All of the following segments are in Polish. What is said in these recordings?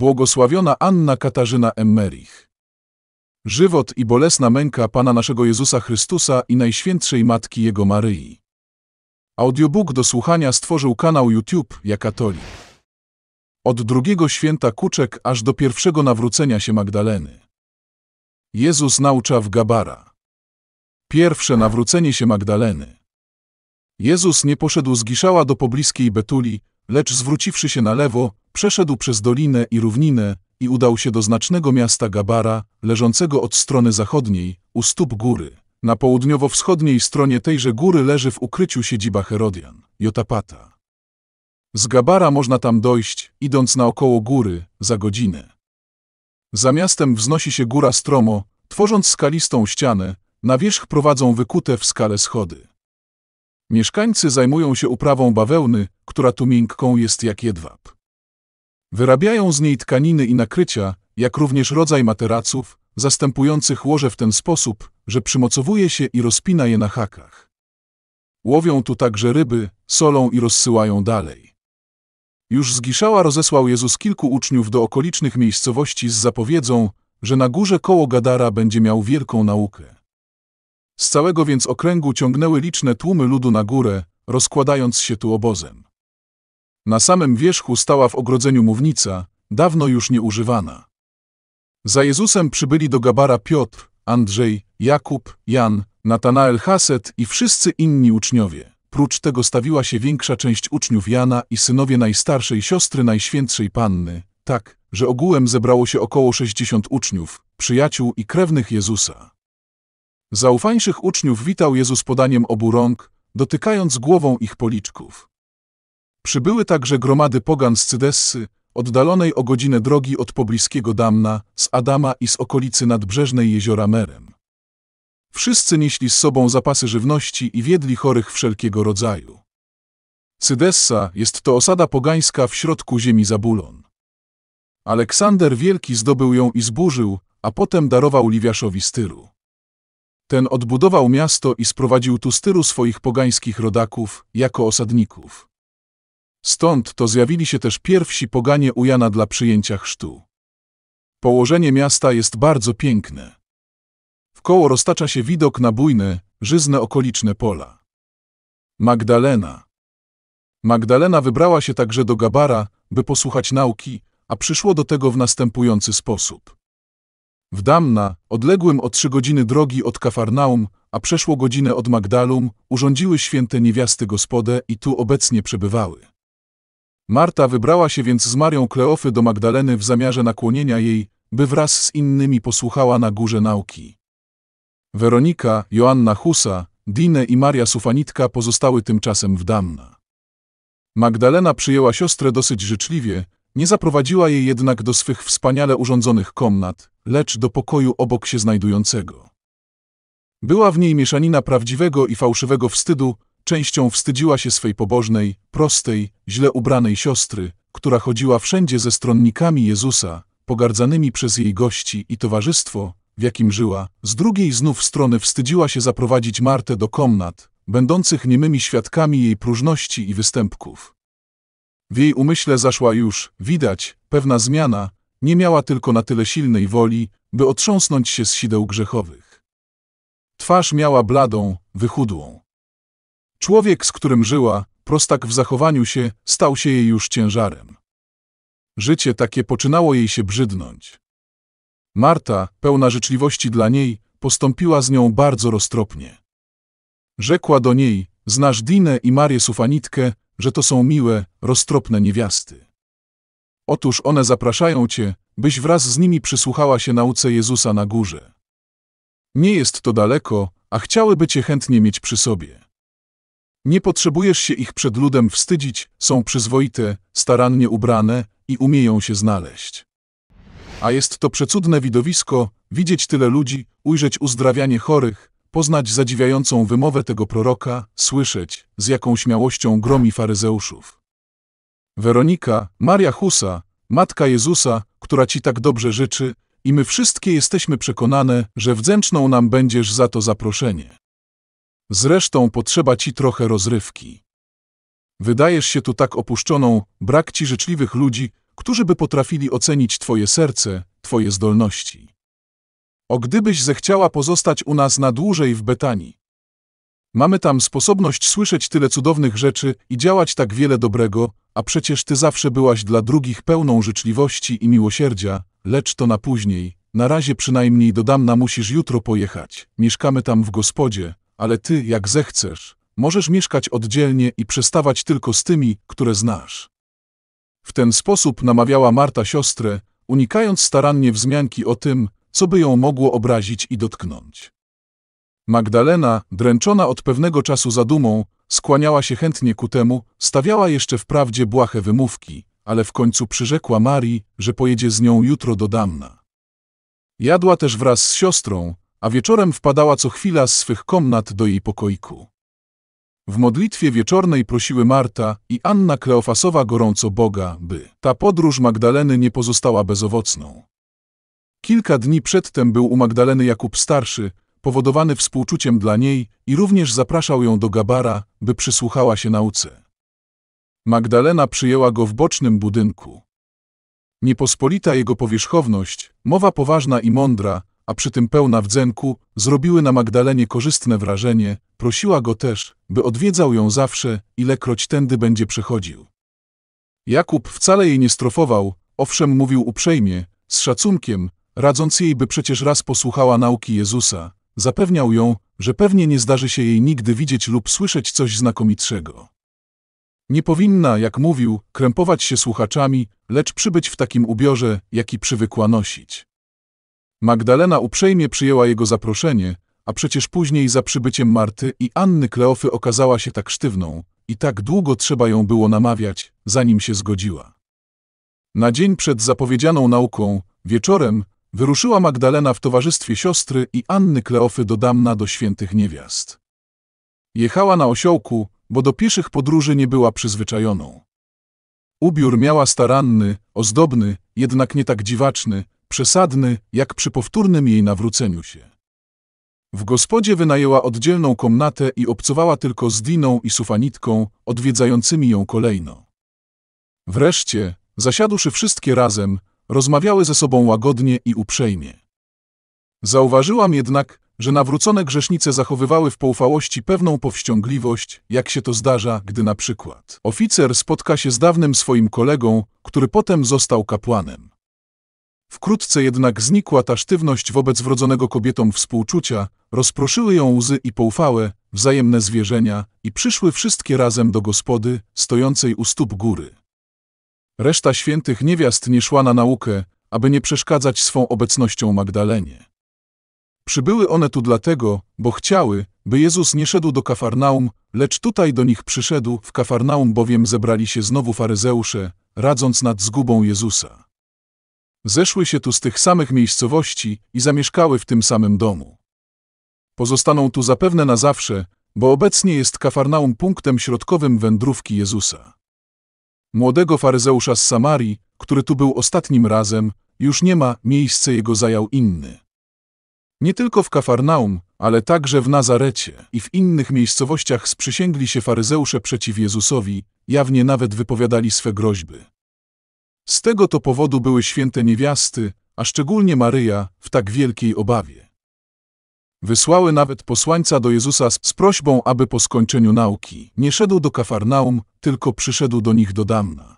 błogosławiona Anna Katarzyna Emmerich. Żywot i bolesna męka Pana naszego Jezusa Chrystusa i Najświętszej Matki Jego Maryi. Audiobook do słuchania stworzył kanał YouTube Jakatoli. Od drugiego święta kuczek aż do pierwszego nawrócenia się Magdaleny. Jezus naucza w Gabara. Pierwsze nawrócenie się Magdaleny. Jezus nie poszedł z Giszała do pobliskiej Betuli, lecz zwróciwszy się na lewo, przeszedł przez dolinę i równinę i udał się do znacznego miasta Gabara, leżącego od strony zachodniej, u stóp góry. Na południowo-wschodniej stronie tejże góry leży w ukryciu siedziba Herodian, Jotapata. Z Gabara można tam dojść, idąc naokoło góry, za godzinę. Za miastem wznosi się góra stromo, tworząc skalistą ścianę, na wierzch prowadzą wykute w skale schody. Mieszkańcy zajmują się uprawą bawełny, która tu miękką jest jak jedwab. Wyrabiają z niej tkaniny i nakrycia, jak również rodzaj materaców, zastępujących łoże w ten sposób, że przymocowuje się i rozpina je na hakach. Łowią tu także ryby, solą i rozsyłają dalej. Już z Giszała rozesłał Jezus kilku uczniów do okolicznych miejscowości z zapowiedzą, że na górze koło Gadara będzie miał wielką naukę. Z całego więc okręgu ciągnęły liczne tłumy ludu na górę, rozkładając się tu obozem. Na samym wierzchu stała w ogrodzeniu mównica, dawno już nieużywana. Za Jezusem przybyli do Gabara Piotr, Andrzej, Jakub, Jan, Natanael Haset i wszyscy inni uczniowie. Prócz tego stawiła się większa część uczniów Jana i synowie najstarszej siostry Najświętszej Panny, tak, że ogółem zebrało się około 60 uczniów, przyjaciół i krewnych Jezusa. Zaufańszych uczniów witał Jezus podaniem obu rąk, dotykając głową ich policzków. Przybyły także gromady pogan z Cydessy, oddalonej o godzinę drogi od pobliskiego Damna, z Adama i z okolicy nadbrzeżnej jeziora Merem. Wszyscy nieśli z sobą zapasy żywności i wiedli chorych wszelkiego rodzaju. Cydessa jest to osada pogańska w środku ziemi Zabulon. Aleksander Wielki zdobył ją i zburzył, a potem darował Liwiaszowi Styru. Ten odbudował miasto i sprowadził tu z tylu swoich pogańskich rodaków jako osadników. Stąd to zjawili się też pierwsi poganie u Jana dla przyjęcia chrztu. Położenie miasta jest bardzo piękne. Wkoło roztacza się widok na bujne, żyzne okoliczne pola. Magdalena. Magdalena wybrała się także do Gabara, by posłuchać nauki, a przyszło do tego w następujący sposób. W Damna, odległym o trzy godziny drogi od Kafarnaum, a przeszło godzinę od Magdalum, urządziły święte niewiasty gospodę i tu obecnie przebywały. Marta wybrała się więc z Marią Kleofy do Magdaleny w zamiarze nakłonienia jej, by wraz z innymi posłuchała na górze nauki. Weronika, Joanna Husa, Dine i Maria Sufanitka pozostały tymczasem w Damna. Magdalena przyjęła siostrę dosyć życzliwie, nie zaprowadziła jej jednak do swych wspaniale urządzonych komnat, lecz do pokoju obok się znajdującego. Była w niej mieszanina prawdziwego i fałszywego wstydu, częścią wstydziła się swej pobożnej, prostej, źle ubranej siostry, która chodziła wszędzie ze stronnikami Jezusa, pogardzanymi przez jej gości i towarzystwo, w jakim żyła, z drugiej znów strony wstydziła się zaprowadzić Martę do komnat, będących niemymi świadkami jej próżności i występków. W jej umyśle zaszła już, widać, pewna zmiana, nie miała tylko na tyle silnej woli, by otrząsnąć się z sideł grzechowych. Twarz miała bladą, wychudłą. Człowiek, z którym żyła, prostak w zachowaniu się, stał się jej już ciężarem. Życie takie poczynało jej się brzydnąć. Marta, pełna życzliwości dla niej, postąpiła z nią bardzo roztropnie. Rzekła do niej, znasz Dinę i Marię Sufanitkę, że to są miłe, roztropne niewiasty. Otóż one zapraszają cię, byś wraz z nimi przysłuchała się nauce Jezusa na górze. Nie jest to daleko, a chciałyby cię chętnie mieć przy sobie. Nie potrzebujesz się ich przed ludem wstydzić, są przyzwoite, starannie ubrane i umieją się znaleźć. A jest to przecudne widowisko, widzieć tyle ludzi, ujrzeć uzdrawianie chorych, poznać zadziwiającą wymowę tego proroka, słyszeć, z jaką śmiałością gromi faryzeuszów. Weronika, Maria Husa, Matka Jezusa, która Ci tak dobrze życzy, i my wszystkie jesteśmy przekonane, że wdzięczną nam będziesz za to zaproszenie. Zresztą potrzeba Ci trochę rozrywki. Wydajesz się tu tak opuszczoną, brak Ci życzliwych ludzi, którzy by potrafili ocenić Twoje serce, Twoje zdolności. O gdybyś zechciała pozostać u nas na dłużej w Betanii. Mamy tam sposobność słyszeć tyle cudownych rzeczy i działać tak wiele dobrego, a przecież ty zawsze byłaś dla drugich pełną życzliwości i miłosierdzia, lecz to na później. Na razie przynajmniej do Damna musisz jutro pojechać. Mieszkamy tam w gospodzie, ale ty, jak zechcesz, możesz mieszkać oddzielnie i przestawać tylko z tymi, które znasz. W ten sposób namawiała Marta siostrę, unikając starannie wzmianki o tym, co by ją mogło obrazić i dotknąć. Magdalena, dręczona od pewnego czasu zadumą, skłaniała się chętnie ku temu, stawiała jeszcze wprawdzie błahe wymówki, ale w końcu przyrzekła Marii, że pojedzie z nią jutro do Damna. Jadła też wraz z siostrą, a wieczorem wpadała co chwila z swych komnat do jej pokoiku. W modlitwie wieczornej prosiły Marta i Anna Kleofasowa gorąco Boga, by ta podróż Magdaleny nie pozostała bezowocną. Kilka dni przedtem był u Magdaleny Jakub Starszy, powodowany współczuciem dla niej i również zapraszał ją do Gabara, by przysłuchała się nauce. Magdalena przyjęła go w bocznym budynku. Niepospolita jego powierzchowność, mowa poważna i mądra, a przy tym pełna wdzęku, zrobiły na Magdalenie korzystne wrażenie, prosiła go też, by odwiedzał ją zawsze, ilekroć tędy będzie przechodził. Jakub wcale jej nie strofował, owszem mówił uprzejmie, z szacunkiem, radząc jej, by przecież raz posłuchała nauki Jezusa, zapewniał ją, że pewnie nie zdarzy się jej nigdy widzieć lub słyszeć coś znakomitszego. Nie powinna, jak mówił, krępować się słuchaczami, lecz przybyć w takim ubiorze, jaki przywykła nosić. Magdalena uprzejmie przyjęła jego zaproszenie, a przecież później za przybyciem Marty i Anny Kleofy okazała się tak sztywną i tak długo trzeba ją było namawiać, zanim się zgodziła. Na dzień przed zapowiedzianą nauką, wieczorem, Wyruszyła Magdalena w towarzystwie siostry i Anny Kleofy do Damna do świętych niewiast. Jechała na osiołku, bo do pieszych podróży nie była przyzwyczajoną. Ubiór miała staranny, ozdobny, jednak nie tak dziwaczny, przesadny, jak przy powtórnym jej nawróceniu się. W gospodzie wynajęła oddzielną komnatę i obcowała tylko z Diną i Sufanitką, odwiedzającymi ją kolejno. Wreszcie, zasiadłszy wszystkie razem, Rozmawiały ze sobą łagodnie i uprzejmie. Zauważyłam jednak, że nawrócone grzesznice zachowywały w poufałości pewną powściągliwość, jak się to zdarza, gdy na przykład oficer spotka się z dawnym swoim kolegą, który potem został kapłanem. Wkrótce jednak znikła ta sztywność wobec wrodzonego kobietom współczucia, rozproszyły ją łzy i poufałe, wzajemne zwierzenia i przyszły wszystkie razem do gospody, stojącej u stóp góry. Reszta świętych niewiast nie szła na naukę, aby nie przeszkadzać swą obecnością Magdalenie. Przybyły one tu dlatego, bo chciały, by Jezus nie szedł do Kafarnaum, lecz tutaj do nich przyszedł, w Kafarnaum bowiem zebrali się znowu faryzeusze, radząc nad zgubą Jezusa. Zeszły się tu z tych samych miejscowości i zamieszkały w tym samym domu. Pozostaną tu zapewne na zawsze, bo obecnie jest Kafarnaum punktem środkowym wędrówki Jezusa. Młodego faryzeusza z Samarii, który tu był ostatnim razem, już nie ma, miejsce jego zajął inny. Nie tylko w Kafarnaum, ale także w Nazarecie i w innych miejscowościach sprzysięgli się faryzeusze przeciw Jezusowi, jawnie nawet wypowiadali swe groźby. Z tego to powodu były święte niewiasty, a szczególnie Maryja, w tak wielkiej obawie. Wysłały nawet posłańca do Jezusa z, z prośbą, aby po skończeniu nauki nie szedł do Kafarnaum, tylko przyszedł do nich do Damna.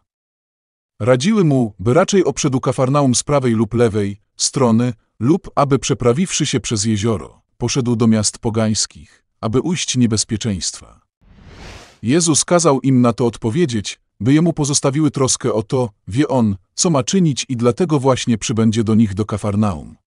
Radziły mu, by raczej obszedł Kafarnaum z prawej lub lewej strony, lub aby przeprawiwszy się przez jezioro, poszedł do miast pogańskich, aby ujść niebezpieczeństwa. Jezus kazał im na to odpowiedzieć, by jemu pozostawiły troskę o to, wie on, co ma czynić i dlatego właśnie przybędzie do nich do Kafarnaum.